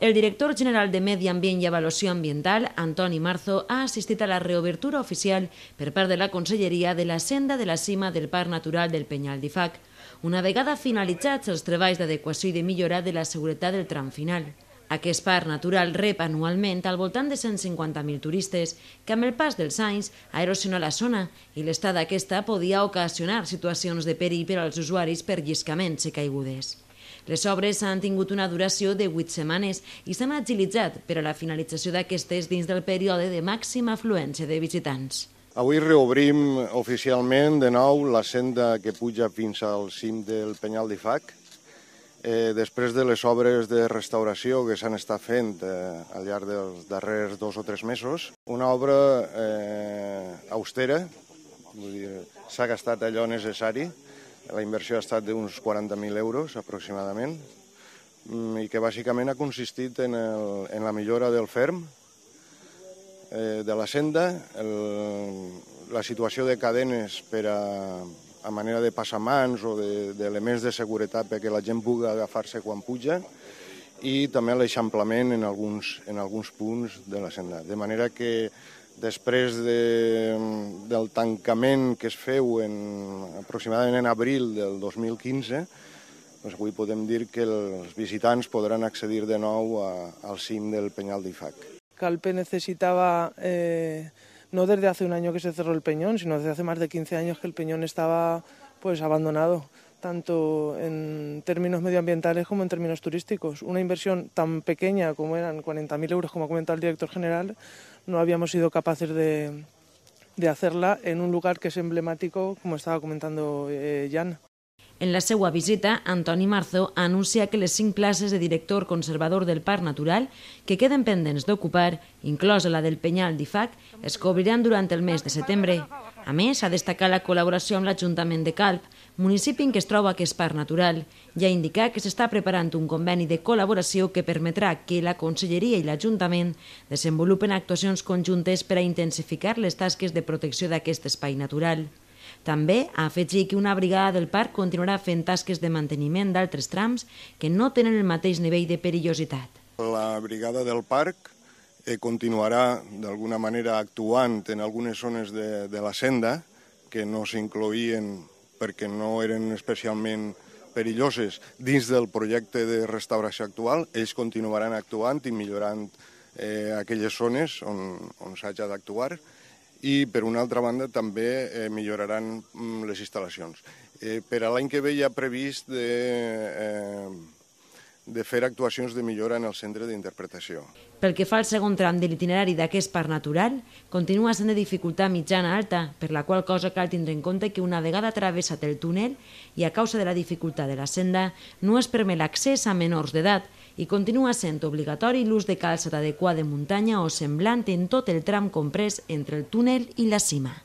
El director general de Medi Ambient i Avaluació Ambiental, Antoni Marzo, ha assistit a la reobertura oficial per part de la Conselleria de la senda de la cima del Parc Natural del Penyal d'Ifac, una vegada finalitzats els treballs d'adequació i de millora de la seguretat del tram final. Aquest parc natural rep anualment al voltant de 150.000 turistes, que amb el pas dels anys ha erosionat la zona i l'estada aquesta podia ocasionar situacions de perill per als usuaris per lliscaments i caigudes. Les obres han tingut una duració de 8 setmanes i s'han agilitzat per a la finalització d'aquestes dins del període de màxima afluència de visitants. Avui reobrim oficialment de nou la senda que puja fins al cim del Penyal d'Ifac, eh, després de les obres de restauració que s'han estat fent eh, al llarg dels darrers dos o tres mesos. Una obra eh, austera, s'ha gastat allò necessari, la inversió ha estat d'uns 40.000 euros aproximadament mm, i que bàsicament ha consistit en, el, en la millora del ferm, eh, de la senda, el, la situació de cadenes per a, a manera de passamans o d'elements de, de seguretat perquè la gent pugui agafar-se quan puja i també l'eixamplament en, alguns, en alguns punts de la senda. De manera que després de, del tancament que es feu en, aproximadament en abril del 2015, doncs avui podem dir que els visitants podran accedir de nou a, al cim del Peñal d'Ifac. Calpe necessitava, eh, no desde hace un año que se cerró el Peñón, sino desde hace más de 15 años que el Peñón estaba pues abandonado tanto en términos medioambientales como en términos turísticos. Una inversión tan pequeña como eran 40.000 euros, como ha comentado el director general, no habíamos sido capaces de, de hacerla en un lugar que es emblemático, como estaba comentando eh, Jan. En la seva visita, Antoni Marzo anuncia que les cinc classes de director conservador del Parc Natural que queden pendents d'ocupar, inclosa la del Penyal d'Ifac, es cobriran durant el mes de setembre. A més, ha destacat la col·laboració amb l'Ajuntament de Calp, municipi en què es troba aquest parc natural, i ha indicat que s'està preparant un conveni de col·laboració que permetrà que la Conselleria i l'Ajuntament desenvolupen actuacions conjuntes per a intensificar les tasques de protecció d'aquest espai natural. També ha afegit que una brigada del parc continuarà fent tasques de manteniment d'altres trams que no tenen el mateix nivell de perillositat. La brigada del parc eh, continuarà d'alguna manera actuant en algunes zones de, de la senda que no s'incloïen perquè no eren especialment perilloses dins del projecte de restauració actual. Ells continuaran actuant i millorant eh, aquelles zones on, on s'hagi d'actuar i, per una altra banda, també eh, milloraran mm, les instal·lacions. Eh, per a l'any que ve hi ha previst de, eh, de fer actuacions de millora en el centre d'interpretació. Pel que fa al segon tram de l'itinerari d'aquest parc natural, continua sent de dificultat mitjana-alta, per la qual cosa cal tindre en compte que una vegada travessat el túnel i a causa de la dificultat de la senda, no es permet l'accés a menors d'edat i continua sent obligatori l'ús de calçat adequat de muntanya o semblant en tot el tram comprès entre el túnel i la cima.